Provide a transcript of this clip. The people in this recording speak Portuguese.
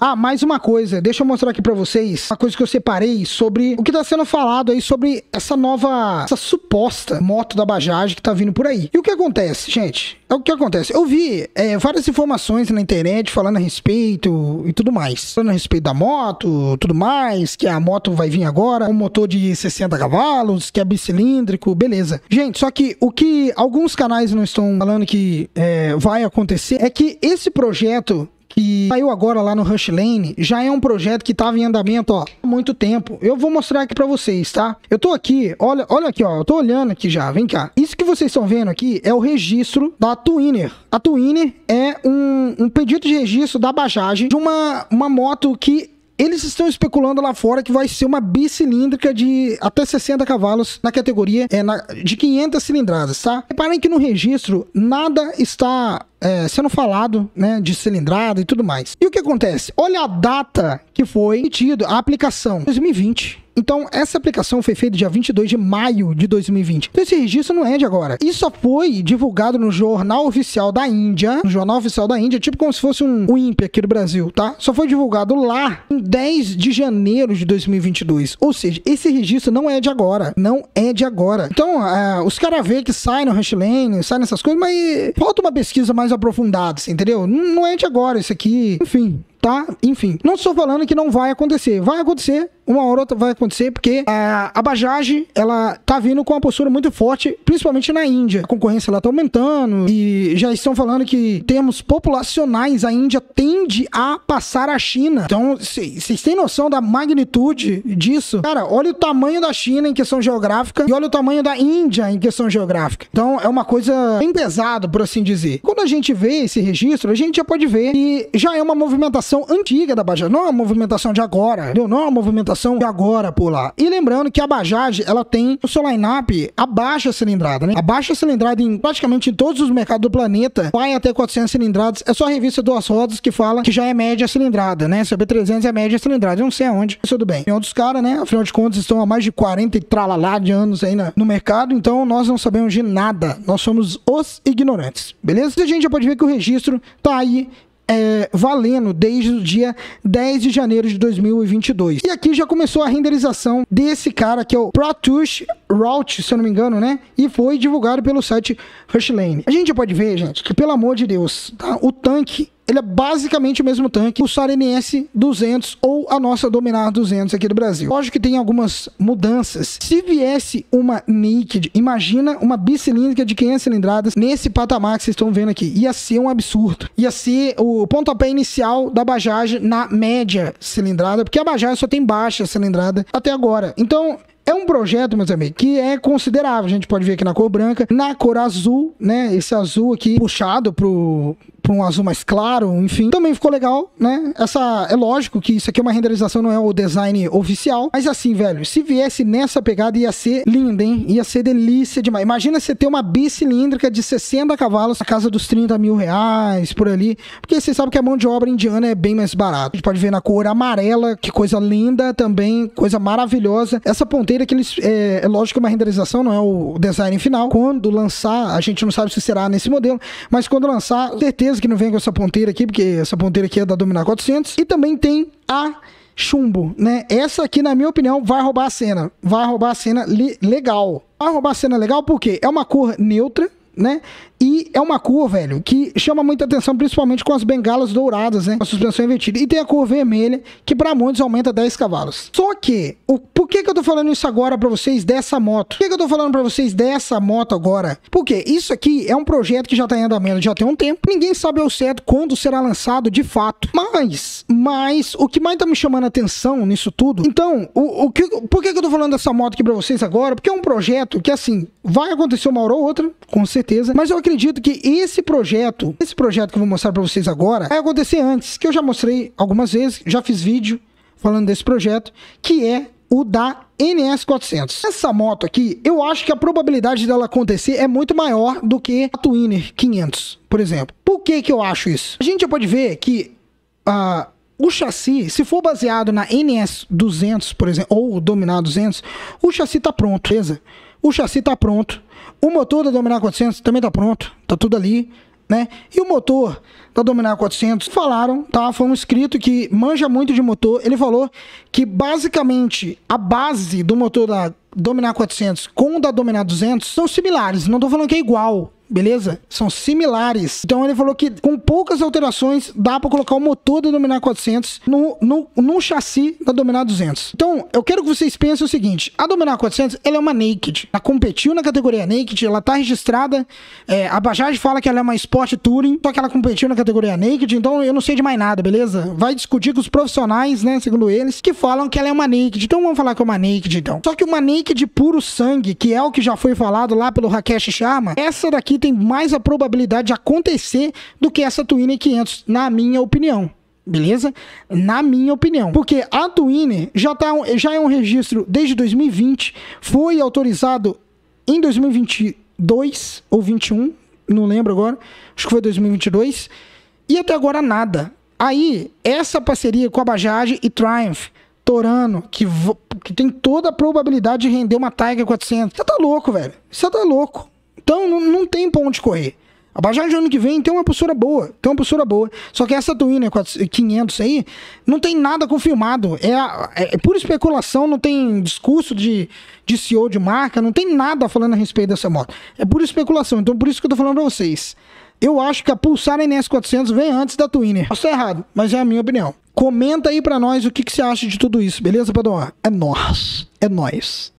Ah, mais uma coisa, deixa eu mostrar aqui para vocês uma coisa que eu separei sobre o que tá sendo falado aí sobre essa nova, essa suposta moto da Bajaj que tá vindo por aí. E o que acontece, gente? É o que acontece. Eu vi é, várias informações na internet falando a respeito e tudo mais. Falando a respeito da moto, tudo mais, que a moto vai vir agora, um motor de 60 cavalos, que é bicilíndrico, beleza. Gente, só que o que alguns canais não estão falando que é, vai acontecer é que esse projeto que saiu agora lá no Rush Lane, já é um projeto que estava em andamento ó, há muito tempo. Eu vou mostrar aqui para vocês, tá? Eu tô aqui, olha, olha aqui, ó, eu tô olhando aqui já, vem cá. Isso que vocês estão vendo aqui é o registro da Twinner. A Twinner é um, um pedido de registro da Bajaj de uma, uma moto que eles estão especulando lá fora que vai ser uma bicilíndrica de até 60 cavalos na categoria é, na, de 500 cilindradas, tá? Reparem que no registro nada está é, sendo falado, né, de cilindrada e tudo mais. E o que acontece? Olha a data que foi emitido a aplicação, 2020. Então, essa aplicação foi feita dia 22 de maio de 2020. Então, esse registro não é de agora. Isso só foi divulgado no Jornal Oficial da Índia, no Jornal Oficial da Índia, tipo como se fosse um, WIMP aqui do Brasil, tá? Só foi divulgado lá em 10 de janeiro de 2022. Ou seja, esse registro não é de agora. Não é de agora. Então, uh, os caras veem que saem no Hashlane, saem nessas coisas, mas falta uma pesquisa mais aprofundada, assim, entendeu? Não é de agora isso aqui. Enfim, tá? Enfim, não estou falando que não vai acontecer. Vai acontecer, uma hora ou outra vai acontecer, porque a, a Bajaj, ela tá vindo com uma postura muito forte, principalmente na Índia. A concorrência lá tá aumentando e já estão falando que termos populacionais, a Índia tende a passar a China. Então, vocês têm noção da magnitude disso? Cara, olha o tamanho da China em questão geográfica e olha o tamanho da Índia em questão geográfica. Então, é uma coisa bem pesada, por assim dizer. Quando a gente vê esse registro, a gente já pode ver que já é uma movimentação antiga da Bajaj, não é uma movimentação de agora, entendeu? não é uma movimentação situação de agora por lá. E lembrando que a Bajaj, ela tem o seu line-up a baixa cilindrada, né? A baixa cilindrada em praticamente em todos os mercados do planeta vai até 400 cilindradas. É só a revista Duas Rodas que fala que já é média cilindrada, né? CB300 é média cilindrada. Eu não sei aonde, mas tudo bem. E outros caras, né? Afinal de contas, estão há mais de 40 e tralalá de anos aí no mercado, então nós não sabemos de nada. Nós somos os ignorantes, beleza? E a gente já pode ver que o registro tá aí é, valendo desde o dia 10 de janeiro de 2022. E aqui já começou a renderização desse cara que é o Pratush Route, se eu não me engano, né? E foi divulgado pelo site Rushlane. A gente já pode ver, gente, que pelo amor de Deus, tá? o tanque ele é basicamente o mesmo tanque, o SAR NS 200 ou a nossa Dominar 200 aqui do Brasil. Lógico que tem algumas mudanças. Se viesse uma Naked, imagina uma bicilíndrica de 500 cilindradas nesse patamar que vocês estão vendo aqui. Ia ser um absurdo. Ia ser o pontapé inicial da Bajaj na média cilindrada, porque a Bajaj só tem baixa cilindrada até agora. Então, é um projeto, meus amigos, que é considerável. A gente pode ver aqui na cor branca, na cor azul, né? Esse azul aqui puxado pro, para um azul mais claro, enfim. Também ficou legal, né? Essa é lógico que isso aqui é uma renderização, não é o design oficial, mas assim, velho, se viesse nessa pegada ia ser linda, hein? Ia ser delícia demais. Imagina você ter uma bicilíndrica de 60 cavalos na casa dos 30 mil reais, por ali, porque você sabe que a mão de obra indiana é bem mais barata. A gente pode ver na cor amarela, que coisa linda também, coisa maravilhosa. Essa ponteira que eles, é, é lógico que é uma renderização, não é o design final. Quando lançar, a gente não sabe se será nesse modelo, mas quando lançar, certeza certeza que não vem com essa ponteira aqui, porque essa ponteira aqui é da Dominar 400. E também tem a chumbo, né? Essa aqui, na minha opinião, vai roubar a cena. Vai roubar a cena legal. Vai roubar a cena legal porque é uma cor neutra, né? E é uma cor, velho, que chama muita atenção, principalmente com as bengalas douradas, né? Com a suspensão invertida. E tem a cor vermelha, que para muitos aumenta 10 cavalos. Só que, o, por que, que eu tô falando isso agora para vocês dessa moto? Por que, que eu tô falando para vocês dessa moto agora? Porque isso aqui é um projeto que já tá em andamento já tem um tempo. Ninguém sabe ao certo quando será lançado de fato. Mas, mas, o que mais tá me chamando a atenção nisso tudo. Então, o, o que, por que, que eu tô falando dessa moto aqui pra vocês agora? Porque é um projeto que, assim, vai acontecer uma hora ou outra, com certeza certeza, mas eu acredito que esse projeto, esse projeto que eu vou mostrar para vocês agora, vai acontecer antes, que eu já mostrei algumas vezes, já fiz vídeo falando desse projeto, que é o da NS400. Essa moto aqui, eu acho que a probabilidade dela acontecer é muito maior do que a Twinner 500, por exemplo. Por que que eu acho isso? A gente já pode ver que uh, o chassi, se for baseado na NS200, por exemplo, ou Dominar 200, o chassi tá pronto, beleza? O chassi tá pronto. O motor da Dominar 400 também tá pronto. tá tudo ali. Né? E o motor da Dominar 400 falaram, tá? Foi um escrito que manja muito de motor. Ele falou que basicamente a base do motor da dominar 400 com o da dominar 200 são similares. Não estou falando que é igual, beleza? São similares. Então ele falou que com poucas alterações dá para colocar o motor da Dominar 400 no, no, no chassi da Dominar 200. Então eu quero que vocês pensem o seguinte: a Dominar 400 ela é uma naked. Ela competiu na categoria naked, ela tá registrada. É, a Bajaj fala que ela é uma Sport Touring, só que ela competiu na categoria naked, então eu não sei de mais nada, beleza? Vai discutir com os profissionais, né? Segundo eles, que falam que ela é uma naked. Então vamos falar que é uma naked, então. Só que uma naked de puro sangue, que é o que já foi falado lá pelo Rakesh Sharma, essa daqui tem mais a probabilidade de acontecer do que essa Twinner 500, na minha opinião beleza? Na minha opinião. Porque a Twin já, tá, já é um registro desde 2020, foi autorizado em 2022 ou 21, não lembro agora, acho que foi 2022, e até agora nada. Aí, essa parceria com a Bajaj e Triumph Torano, que, que tem toda a probabilidade de render uma Tiger 400. Você tá louco, velho. Você tá louco. Então não, tem pra onde correr. A Bajaj ano que vem tem uma postura boa, tem uma postura boa. Só que essa Twinner né, 500 aí não tem nada confirmado. É, é, é pura especulação, não tem discurso de, de CEO de marca, não tem nada falando a respeito dessa moto. É pura especulação, então por isso que eu tô falando pra vocês. Eu acho que a Pulsar NS400 vem antes da Twinner. Né? Posso estar errado, mas é a minha opinião. Comenta aí para nós o que, que você acha de tudo isso, beleza, Padoa? É nós, é nós.